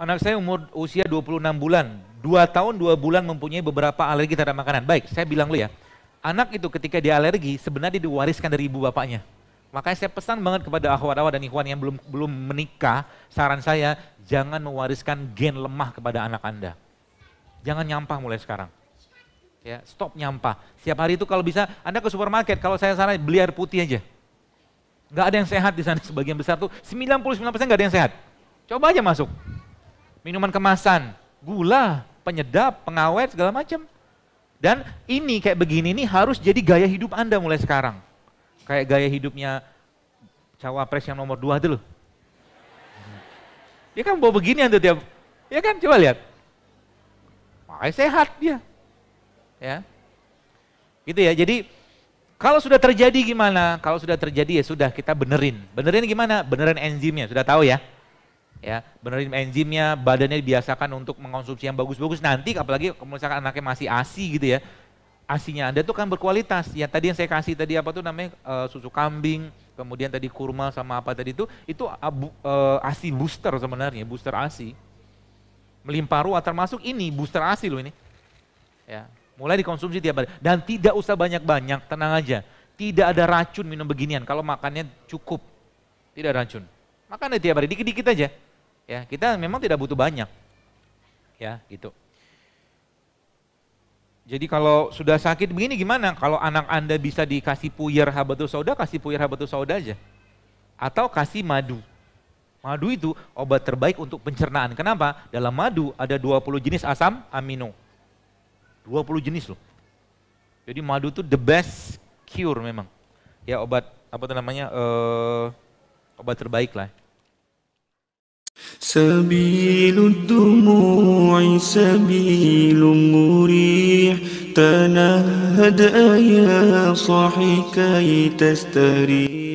Anak saya umur usia 26 bulan, 2 tahun 2 bulan mempunyai beberapa alergi terhadap makanan. Baik, saya bilang dulu ya. Anak itu ketika dia alergi sebenarnya dia diwariskan dari ibu bapaknya. Makanya saya pesan banget kepada akhwat-akhwat dan ikhwan yang belum belum menikah, saran saya jangan mewariskan gen lemah kepada anak Anda. Jangan nyampah mulai sekarang. Ya, stop nyampah. Setiap hari itu kalau bisa Anda ke supermarket, kalau saya saran beli air putih aja. Gak ada yang sehat di sana sebagian besar tuh 99% gak ada yang sehat. Coba aja masuk minuman kemasan, gula, penyedap, pengawet segala macam. Dan ini kayak begini nih harus jadi gaya hidup Anda mulai sekarang. Kayak gaya hidupnya cawapres yang nomor dua dulu. Dia kan bawa begini tuh tiap, ya kan coba lihat. Makanya sehat dia. Ya. Gitu ya, jadi kalau sudah terjadi gimana? Kalau sudah terjadi ya sudah kita benerin. Benerin gimana? Benerin enzimnya, sudah tahu ya ya benerin enzimnya badannya dibiasakan untuk mengonsumsi yang bagus-bagus nanti apalagi kalau misalkan anaknya masih asi gitu ya asinya anda tuh kan berkualitas ya tadi yang saya kasih tadi apa tuh namanya uh, susu kambing kemudian tadi kurma sama apa tadi itu itu abu, uh, eh, asi booster sebenarnya booster asi melimpah ruah termasuk ini booster asi loh ini ya mulai dikonsumsi tiap hari dan tidak usah banyak-banyak tenang aja tidak ada racun minum beginian kalau makannya cukup tidak racun makan tiap hari dikit-dikit aja Ya, kita memang tidak butuh banyak. Ya, gitu. Jadi kalau sudah sakit begini gimana? Kalau anak Anda bisa dikasih puyer habatus sauda, kasih puyer habatus sauda aja. Atau kasih madu. Madu itu obat terbaik untuk pencernaan. Kenapa? Dalam madu ada 20 jenis asam amino. 20 jenis loh. Jadi madu itu the best cure memang. Ya obat apa namanya? Uh, obat terbaik lah. سبيل الدموع سبيل مريح تنهد يا صاحي كي تستريح